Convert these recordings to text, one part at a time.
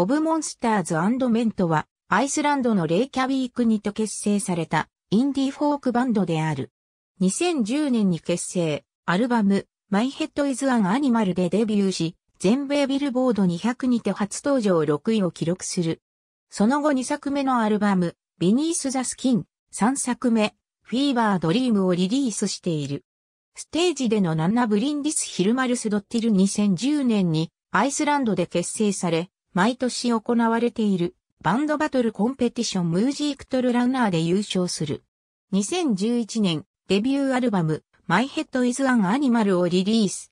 オブモンスターズメントは、アイスランドのレイキャビークにと結成されたインディフォークバンドである。2010年に結成、アルバム、マイヘッドイズアンアニマルでデビューし、全米ビルボード200にて初登場6位を記録する。その後2作目のアルバム、ビニース・ザ・スキン、3作目、フィーバー・ドリームをリリースしている。ステージでのナンナ・ブリンディス・ヒルマルス・ドッティル2010年にアイスランドで結成され、毎年行われているバンドバトルコンペティションムージークトルランナーで優勝する。2011年デビューアルバムマイヘッドイズアンアニマルをリリース。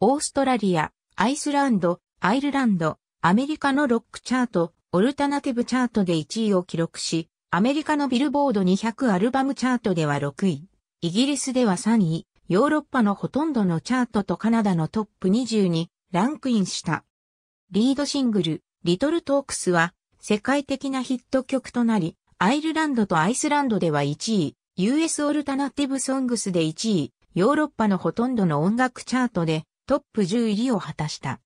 オーストラリア、アイスランド、アイルランド、アメリカのロックチャート、オルタナティブチャートで1位を記録し、アメリカのビルボード200アルバムチャートでは6位、イギリスでは3位、ヨーロッパのほとんどのチャートとカナダのトップ20にランクインした。リードシングル、リトルトークスは世界的なヒット曲となり、アイルランドとアイスランドでは1位、US オルタナティブソングスで1位、ヨーロッパのほとんどの音楽チャートでトップ10入りを果たした。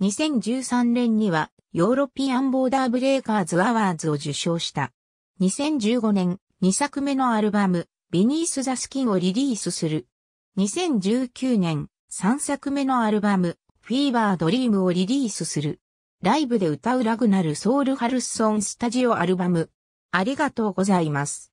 2013年にはヨーロピアンボーダーブレーカーズアワーズを受賞した。2015年、2作目のアルバム、ビニース・ザ・スキンをリリースする。2019年、3作目のアルバム、フィーバードリームをリリースする。ライブで歌うラグナルソウルハルスソンスタジオアルバム。ありがとうございます。